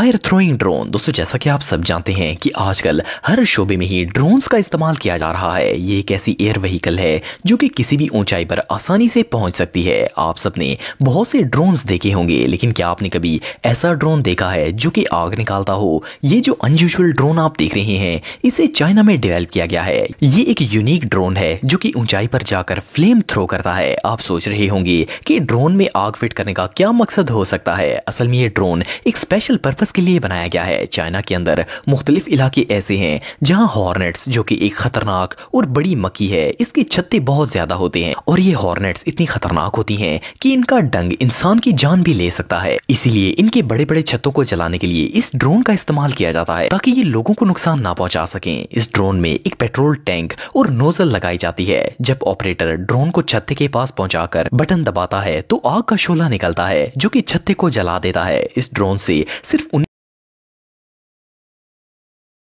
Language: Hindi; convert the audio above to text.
फायर थ्रोइंग ड्रोन दोस्तों जैसा कि आप सब जानते हैं कि आजकल हर शोबे में ही ड्रोन्स का इस्तेमाल किया जा रहा है ये एक ऐसी एयर व्हीकल है जो कि किसी भी ऊंचाई पर आसानी से पहुंच सकती है आप सबने बहुत से ड्रोन्स देखे होंगे लेकिन क्या आपने कभी ऐसा ड्रोन देखा है जो कि आग निकालता हो ये जो अनयूजल ड्रोन आप देख रहे हैं इसे चाइना में डिवेल्प किया गया है ये एक यूनिक ड्रोन है जो की ऊंचाई पर जाकर फ्लेम थ्रो करता है आप सोच रहे होंगे की ड्रोन में आग फिट करने का क्या मकसद हो सकता है असल में ये ड्रोन एक स्पेशल पर्पज मरकज के लिए बनाया गया है चाइना के अंदर मुख्तलिफ इलाके ऐसे हैं जहाँ हॉर्नेट्स जो कि एक खतरनाक और बड़ी मक्की है इसके छत्ते बहुत ज्यादा होते हैं और ये हॉर्नेट्स इतनी खतरनाक होती हैं कि इनका डंग इंसान की जान भी ले सकता है इसीलिए इनके बड़े बड़े छतों को जलाने के लिए इस ड्रोन का इस्तेमाल किया जाता है ताकि ये लोगों को नुकसान ना पहुंचा सके इस ड्रोन में एक पेट्रोल टैंक और नोजल लगाई जाती है जब ऑपरेटर ड्रोन को छत्ते के पास कर बटन दबाता है तो आग का शोला निकलता है जो की छत्ते को जला देता है इस ड्रोन से सिर्फ